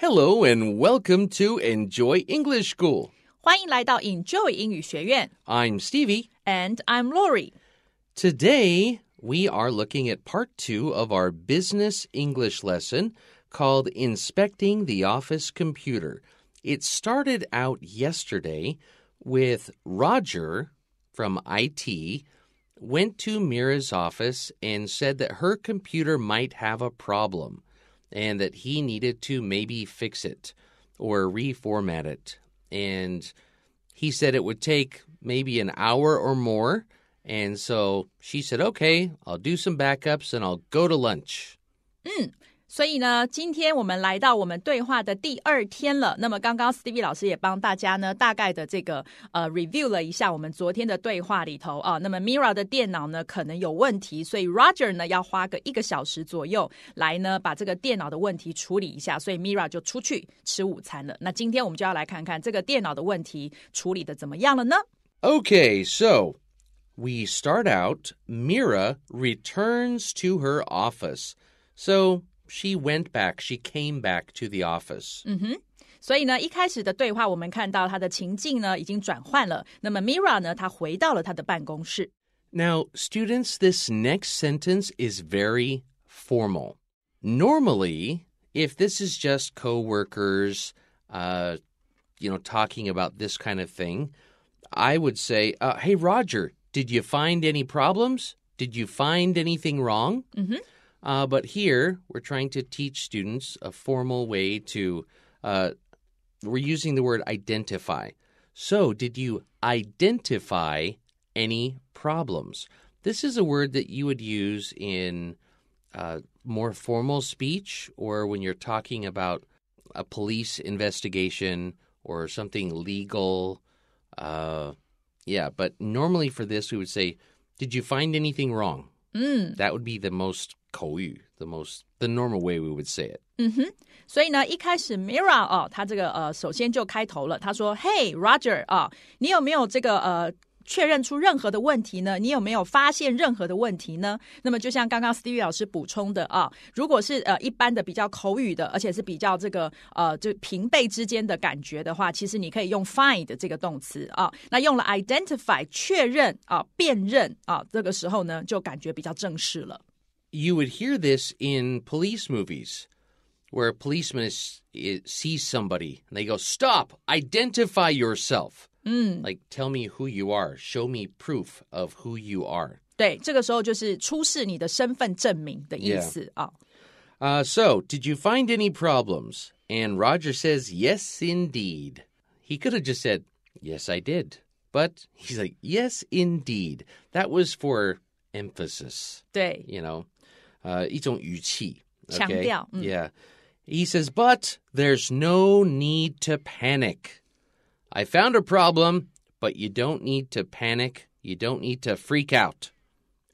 Hello and welcome to Enjoy English School. 欢迎来到 Enjoy 英语学院。I'm Stevie. And I'm Lori. Today, we are looking at part two of our business English lesson called Inspecting the Office Computer. It started out yesterday with Roger from IT went to Mira's office and said that her computer might have a problem and that he needed to maybe fix it or reformat it. And he said it would take maybe an hour or more. And so she said, okay, I'll do some backups and I'll go to lunch. Hmm. 所以呢，今天我们来到我们对话的第二天了。那么刚刚 Stevie 老师也帮大家呢，大概的这个呃 review 了一下我们昨天的对话里头啊。那么 Mira 的电脑呢，可能有问题，所以 Roger 呢要花个一个小时左右来呢，把这个电脑的问题处理一下。所以 Mira 就出去吃午餐了。那今天我们就要来看看这个电脑的问题处理的怎么样了呢？Okay, so we start out. Mira returns to her office. So she went back, she came back to the office. Mm hmm. 嗯哼，所以呢，一开始的对话我们看到她的情境呢已经转换了。那么 Mira 呢，她回到了她的办公室。Now, students, this next sentence is very formal. Normally, if this is just coworkers, uh, you know, talking about this kind of thing, I would say, uh, "Hey, Roger, did you find any problems? Did you find anything wrong?" Mm -hmm. Uh, but here, we're trying to teach students a formal way to, uh, we're using the word identify. So, did you identify any problems? This is a word that you would use in uh, more formal speech or when you're talking about a police investigation or something legal. Uh, yeah, but normally for this, we would say, Did you find anything wrong? Mm. That would be the most 口语，the most the normal way we would say it。嗯哼，所以呢，一开始 Mirra 啊，他这个呃，首先就开头了，他说：“Hey Roger 啊，你有没有这个呃确认出任何的问题呢？你有没有发现任何的问题呢？那么就像刚刚 Steve 老师补充的啊，如果是呃一般的比较口语的，而且是比较这个呃就平辈之间的感觉的话，其实你可以用 find 这个动词啊。那用了 identify 确认啊，辨认啊，这个时候呢，就感觉比较正式了。” you would hear this in police movies where a policeman is, is, sees somebody and they go, Stop, identify yourself. Mm. Like, tell me who you are, show me proof of who you are. 对，这个时候就是出示你的身份证明的意思啊。Yeah. Uh, so, did you find any problems? And Roger says, yes, indeed. He could have just said, yes, I did. But he's like, yes, indeed. That was for emphasis. okay? know，呃、uh,，一种语气，强调。Okay? yeah. He says, but there's no need to panic. I found a problem, but you don't need to panic. You don't need to freak out.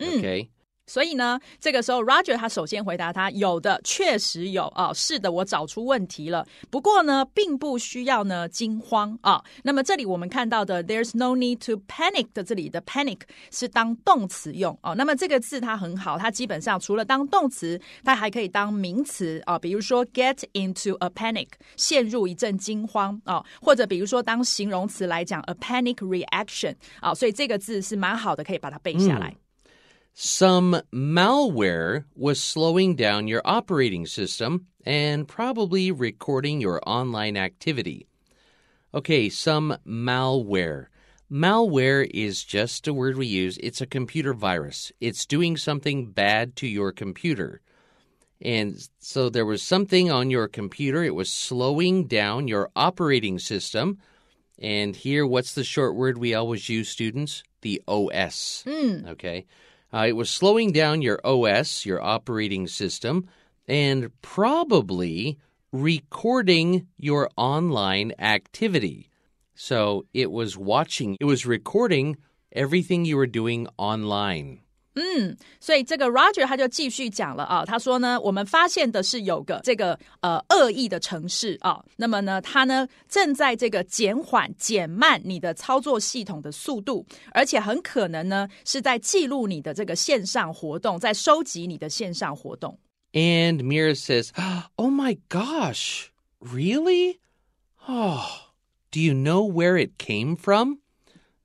Mm. Okay. 所以呢，这个时候 Roger 他首先回答，他有的确实有啊，是的，我找出问题了。不过呢，并不需要呢惊慌啊。那么这里我们看到的，there's no need to panic 的这里的 panic 是当动词用啊。那么这个字它很好，它基本上除了当动词，它还可以当名词啊。比如说 get into a panic，陷入一阵惊慌啊，或者比如说当形容词来讲 a panic reaction 啊。所以这个字是蛮好的，可以把它背下来。some malware was slowing down your operating system and probably recording your online activity. Okay, some malware. Malware is just a word we use. It's a computer virus. It's doing something bad to your computer. And so there was something on your computer. It was slowing down your operating system. And here, what's the short word we always use, students? The OS. Mm. Okay. Uh, it was slowing down your OS, your operating system, and probably recording your online activity. So it was watching, it was recording everything you were doing online. 嗯，所以这个 Roger 他就继续讲了啊，他说呢，我们发现的是有个这个呃恶意的城市啊，那么呢，它呢正在这个减缓、减慢你的操作系统的速度，而且很可能呢是在记录你的这个线上活动，在收集你的线上活动。And Mira says, "Oh my gosh, really? Oh, do you know where it came from?"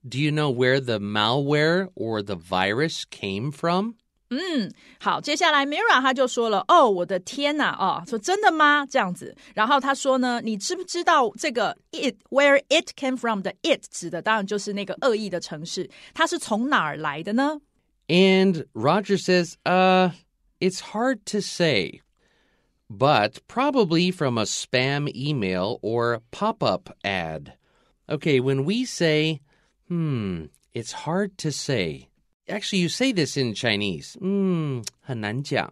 Do you know where the malware or the virus came from? 嗯，好，接下来 Mira 他就说了，哦，我的天呐，哦，说真的吗？这样子，然后他说呢，你知不知道这个 it where it came from 的 it 指的当然就是那个恶意的城市，它是从哪儿来的呢？And Roger says, uh, it's hard to say, but probably from a spam email or pop-up ad. Okay, when we say Hmm, it's hard to say. Actually, you say this in Chinese. Hmm, 很难讲,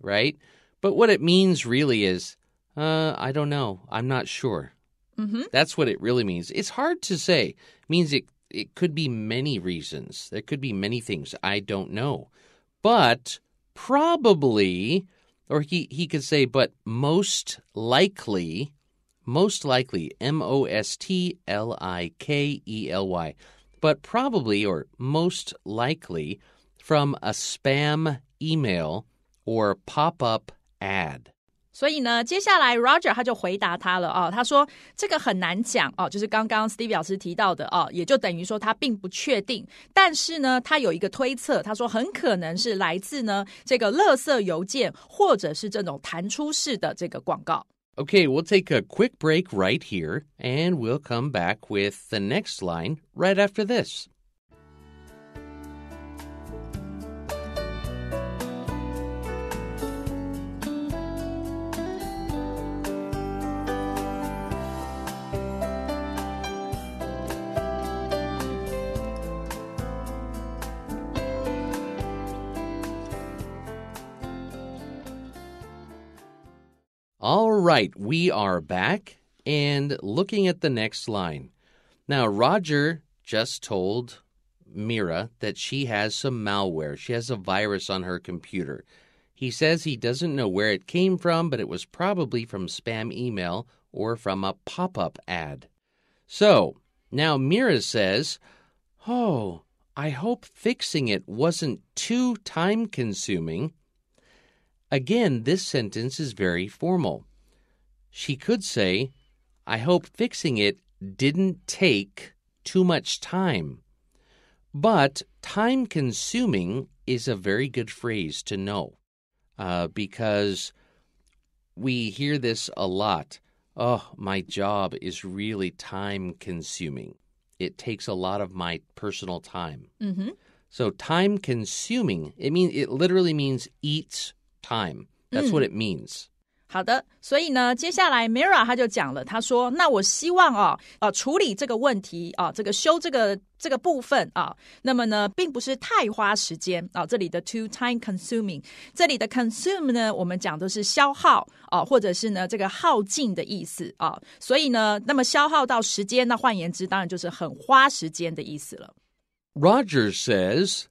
right? But what it means really is, uh, I don't know. I'm not sure. Mm -hmm. That's what it really means. It's hard to say. It means it it could be many reasons. There could be many things I don't know. But probably or he, he could say, but most likely, most likely, M O S T L I K E L Y but probably or most likely from a spam email or pop up ad. 所以呢，接下来 Roger 他就回答他了哦，他说这个很难讲哦，就是刚刚 Steve 老师提到的哦，也就等于说他并不确定，但是呢，他有一个推测，他说很可能是来自呢这个垃圾邮件或者是这种弹出式的这个广告。Okay, we'll take a quick break right here, and we'll come back with the next line right after this. right, we are back and looking at the next line. Now, Roger just told Mira that she has some malware. She has a virus on her computer. He says he doesn't know where it came from, but it was probably from spam email or from a pop up ad. So now Mira says, Oh, I hope fixing it wasn't too time consuming. Again, this sentence is very formal. She could say, I hope fixing it didn't take too much time. But time consuming is a very good phrase to know uh, because we hear this a lot. Oh, my job is really time consuming. It takes a lot of my personal time. Mm-hmm. So, time consuming, it, mean, it literally means eats time. That's mm. what it means. 好的，所以呢，接下来 Mira 他就讲了，他说：“那我希望啊、哦，呃，处理这个问题啊、哦，这个修这个这个部分啊、哦，那么呢，并不是太花时间啊。这里的 too time consuming，这里的 consume 呢，我们讲都是消耗啊，或者是呢这个耗尽的意思啊。所以呢，那么消耗到时间，那换言之，当然就是很花时间的意思了。” Roger says,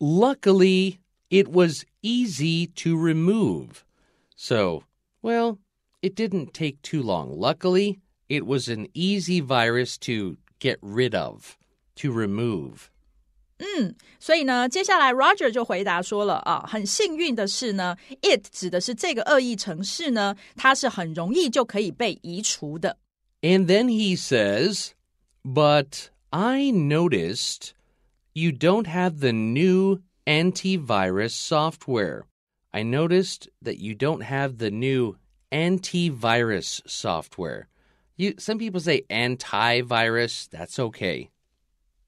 "Luckily, it was easy to remove." So well, it didn't take too long. Luckily, it was an easy virus to get rid of, to remove. 嗯，所以呢，接下来 Roger 就回答说了啊，很幸运的是呢，it 指的是这个恶意城市呢，它是很容易就可以被移除的。And then he says, "But I noticed you don't have the new antivirus software." I noticed that you don't have the new antivirus software. You some people say antivirus, that's okay.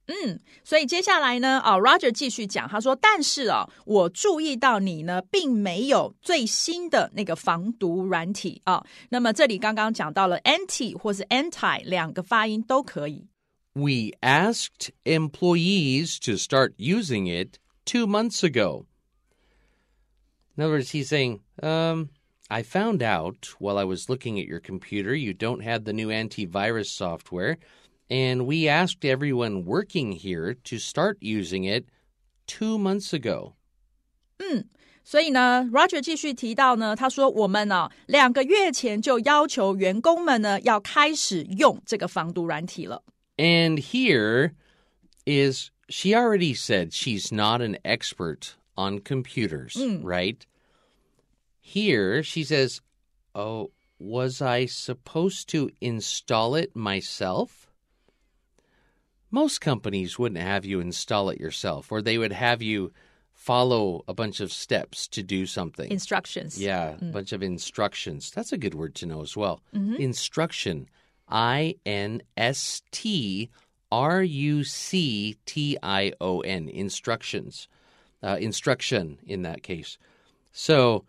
嗯，所以接下来呢，啊、哦、，Roger 继续讲，他说：“但是啊、哦，我注意到你呢，并没有最新的那个防毒软体啊、哦。那么这里刚刚讲到了 anti 或是 anti 两个发音都可以。” We asked employees to start using it two months ago. In other words, he's saying, um, I found out while I was looking at your computer you don't have the new antivirus software, and we asked everyone working here to start using it two months ago. 嗯，所以呢，Roger hmm. 继续提到呢，他说我们呢、啊、两个月前就要求员工们呢要开始用这个防毒软体了。And here is she already said she's not an expert on computers, mm. right? Here she says, Oh, was I supposed to install it myself? Most companies wouldn't have you install it yourself, or they would have you follow a bunch of steps to do something. Instructions. Yeah, mm. a bunch of instructions. That's a good word to know as well. Mm-hmm. Instruction. I N S T R U C T I O N. Instructions uh, instruction in that case. So,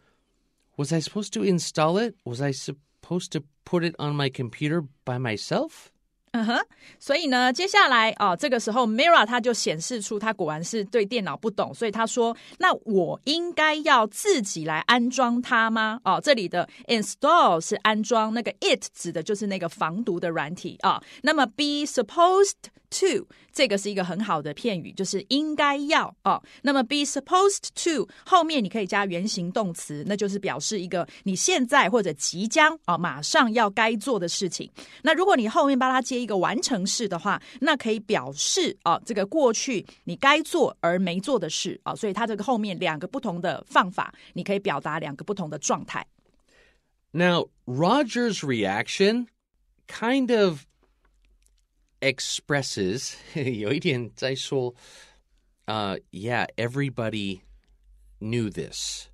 was I supposed to install it? Was I supposed to put it on my computer by myself? 嗯哼，所以呢，接下来啊、哦，这个时候 uh-huh. Mira 她就显示出她果然是对电脑不懂，所以她说：“那我应该要自己来安装它吗？”哦，这里的 install 是安装，那个 it 指的就是那个防毒的软体啊、哦。那么 be supposed to，这个是一个很好的片语，就是应该要哦。那么 be supposed to 后面你可以加原形动词，那就是表示一个你现在或者即将啊、哦、马上要该做的事情。那如果你后面帮它接一个完成式的话，那可以表示啊、哦、这个过去你该做而没做的事啊、哦。所以它这个后面两个不同的放法，你可以表达两个不同的状态。Now Roger's reaction kind of expresses uh, Yeah, everybody knew this.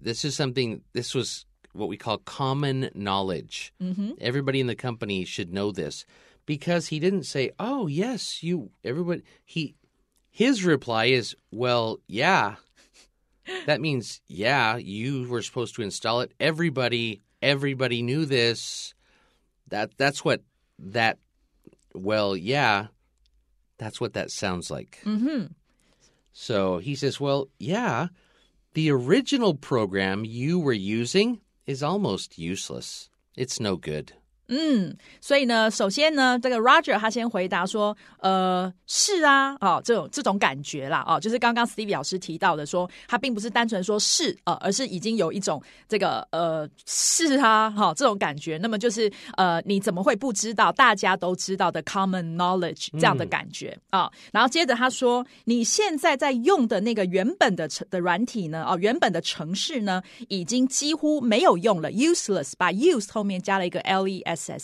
This is something. This was what we call common knowledge. Mm-hmm. Everybody in the company should know this because he didn't say, "Oh, yes, you." Everyone. He his reply is, "Well, yeah." that means, yeah, you were supposed to install it. Everybody, everybody knew this. That that's what that well, yeah, that's what that sounds like. Mm-hmm. So he says, well, yeah, the original program you were using is almost useless. It's no good. 嗯，所以呢，首先呢，这个 Roger 他先回答说，呃，是啊，哦，这种这种感觉啦，哦，就是刚刚 Steve 老师提到的，说他并不是单纯说是呃，而是已经有一种这个呃是啊，哈，这种感觉。那么就是呃，你怎么会不知道？大家都知道的 common knowledge 这样的感觉啊。然后接着他说，你现在在用的那个原本的的软体呢，哦，原本的城市呢，已经几乎没有用了，useless，把 use 后面加了一个 le。Okay,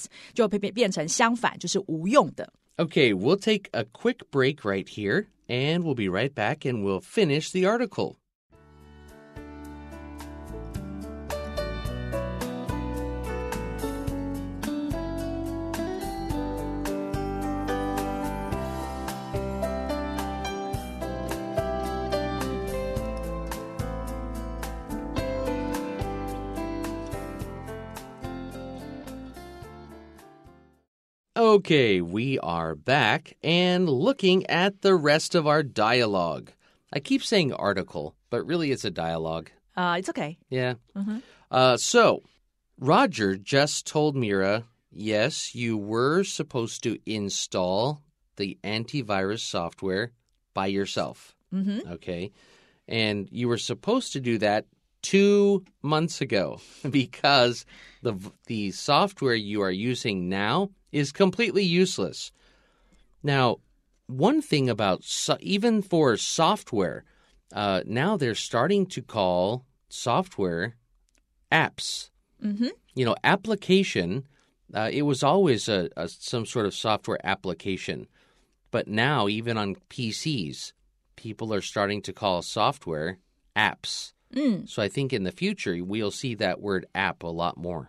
we we'll take a quick break right here, and we'll be right back and we'll finish the article. Okay, we are back and looking at the rest of our dialogue. I keep saying article, but really it's a dialogue. Uh, it's okay. Yeah. Mm -hmm. Uh, so, Roger just told Mira, yes, you were supposed to install the antivirus software by yourself. Mm -hmm. Okay. And you were supposed to do that two months ago because the the software you are using now is completely useless. Now, one thing about so, even for software, uh, now they're starting to call software apps. Mm-hmm. You know, application. Uh, it was always a, a some sort of software application, but now even on PCs, people are starting to call software apps. 嗯，So I think in the future we'll see that word app a lot more.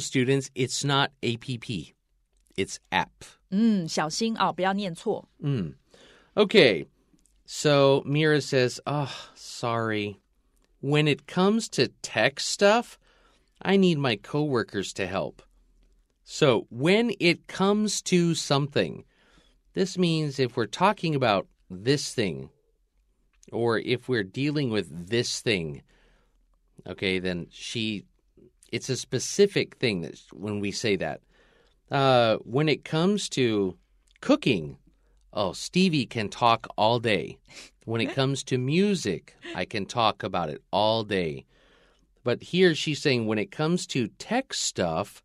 students, it's not app, it's app. So Mira says, Oh, sorry. When it comes to tech stuff, I need my coworkers to help. So when it comes to something, this means if we're talking about this thing or if we're dealing with this thing, okay, then she, it's a specific thing that when we say that. Uh, when it comes to cooking, Oh, Stevie can talk all day. When it comes to music, I can talk about it all day. But here she's saying when it comes to tech stuff,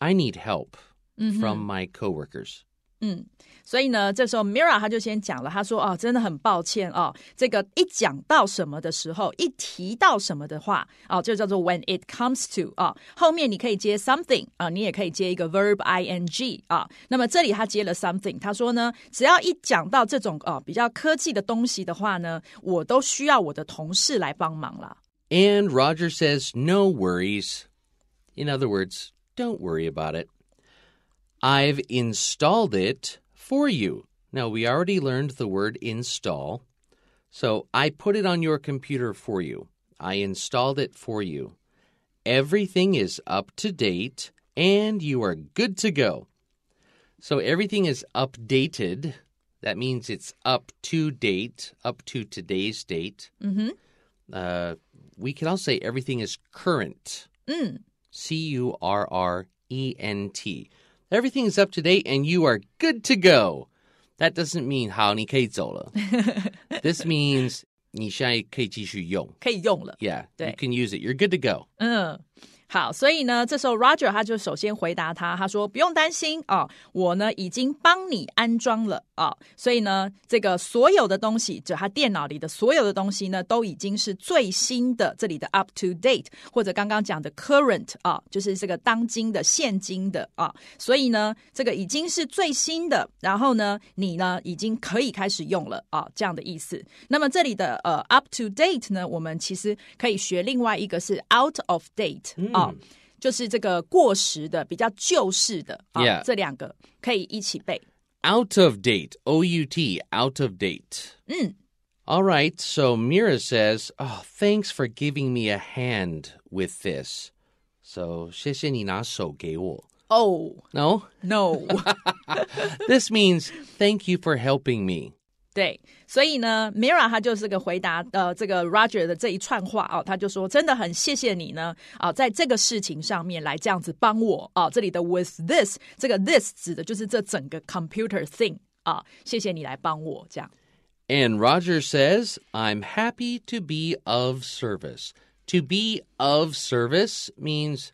I need help mm -hmm. from my coworkers. Mm. 所以呢，这时候 Mira 他就先讲了，他说：“哦，真的很抱歉哦，这个一讲到什么的时候，一提到什么的话，哦，就叫做 when it comes to 啊、哦，后面你可以接 something 啊、呃，你也可以接一个 verb ing 啊、哦。那么这里他接了 something，他说呢，只要一讲到这种啊、哦、比较科技的东西的话呢，我都需要我的同事来帮忙了。” And Roger says, "No worries." In other words, don't worry about it. I've installed it for you. Now, we already learned the word install. So I put it on your computer for you. I installed it for you. Everything is up to date and you are good to go. So everything is updated. That means it's up to date, up to today's date. Mm-hmm. Uh, we can also say everything is current. Mm. C U R R E N T. Everything is up to date and you are good to go. That doesn't mean 好你可以走了. this means 你现在可以继续用，可以用了。Yeah, you can use it. You're good to go. 嗯。Uh. 好，所以呢，这时候 Roger 他就首先回答他，他说：“不用担心啊，我呢已经帮你安装了啊，所以呢，这个所有的东西，就他电脑里的所有的东西呢，都已经是最新的。这里的 up to date 或者刚刚讲的 current 啊，就是这个当今的、现今的啊，所以呢，这个已经是最新的。然后呢，你呢已经可以开始用了啊，这样的意思。那么这里的呃 up to date 呢，我们其实可以学另外一个是 out of date 啊。”啊、哦，就是这个过时的、比较旧式的啊、哦，这两个可以一起背。Out of date, O U T, out of date. 嗯。All right, so Mira says, "Oh, thanks for giving me a hand with this." So, 谢谢你拿手给我. Oh. No? No. this means thank you for helping me. 对，所以呢，Mira 她就是个回答呃，这个 Roger 的这一串话啊，他就说真的很谢谢你呢啊，在这个事情上面来这样子帮我啊。这里的 with this 这个 this 指的就是这整个 computer thing 啊，谢谢你来帮我这样。And Roger says, I'm happy to be of service. To be of service means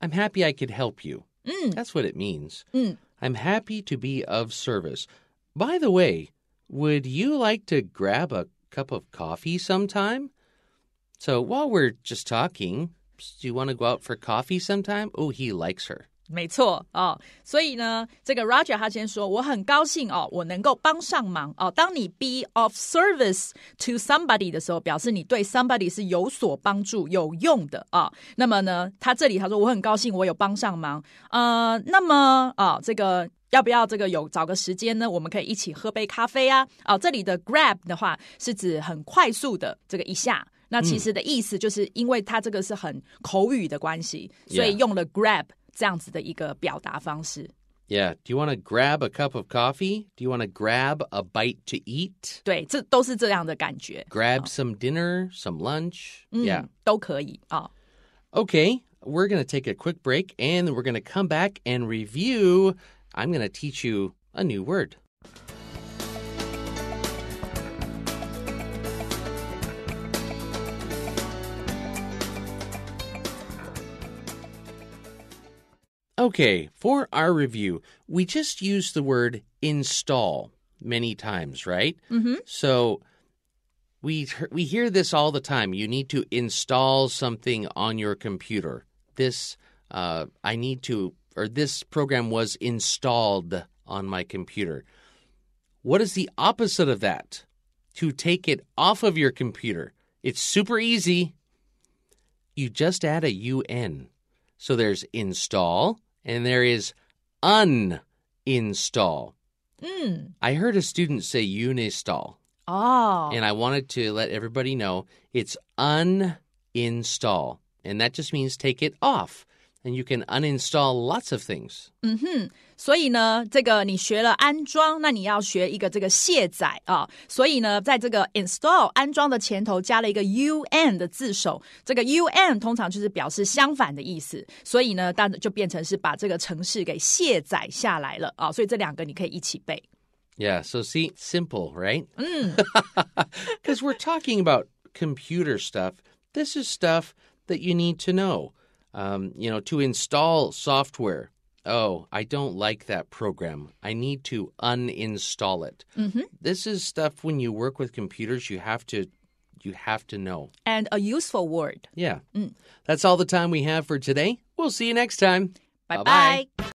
I'm happy I could help you. Mm. That's what it means. Mm. I'm happy to be of service. By the way, would you like to grab a cup of coffee sometime? So while we're just talking, do you want to go out for coffee sometime? Oh, he likes her. 没错哦，所以呢，这个 Roger 他先说，我很高兴哦，我能够帮上忙哦。当你 be of service to somebody 的时候，表示你对 somebody 是有所帮助、有用的啊、哦。那么呢，他这里他说我很高兴，我有帮上忙。呃，那么啊、哦，这个要不要这个有找个时间呢？我们可以一起喝杯咖啡啊！哦，这里的 grab 的话是指很快速的这个一下。那其实的意思就是因为它这个是很口语的关系，所以用了 grab 这样子的一个表达方式。Yeah. Do you want to grab a cup of coffee? Do you want to grab a bite to eat? 对，这都是这样的感觉。Grab oh. some dinner, some lunch. yeah. 都可以啊。Oh. Okay, we're going to take a quick break and we're going to come back and review I'm going to teach you a new word. Okay, for our review, we just used the word install many times, right? Mm-hmm. So we we hear this all the time. You need to install something on your computer. This uh, I need to or this program was installed on my computer. What is the opposite of that? To take it off of your computer. It's super easy. You just add a UN. So there's install and there is uninstall. Mm. I heard a student say uninstall. Oh. And I wanted to let everybody know it's uninstall. And that just means take it off. And you can uninstall lots of things. 嗯哼，所以呢，这个你学了安装，那你要学一个这个卸载啊。所以呢，在这个 install 安装的前头加了一个 un 的字首，这个 un 通常就是表示相反的意思。所以呢，当就变成是把这个程式给卸载下来了啊。所以这两个你可以一起背。Yeah, so see, simple, right? Because mm. we're talking about computer stuff. This is stuff that you need to know. Um, you know, to install software, oh, I don't like that program. I need to uninstall it. Mm-hmm. This is stuff when you work with computers, you have to you have to know. And a useful word. Yeah. Mm. That's all the time we have for today. We'll see you next time. Bye-bye. Bye-bye.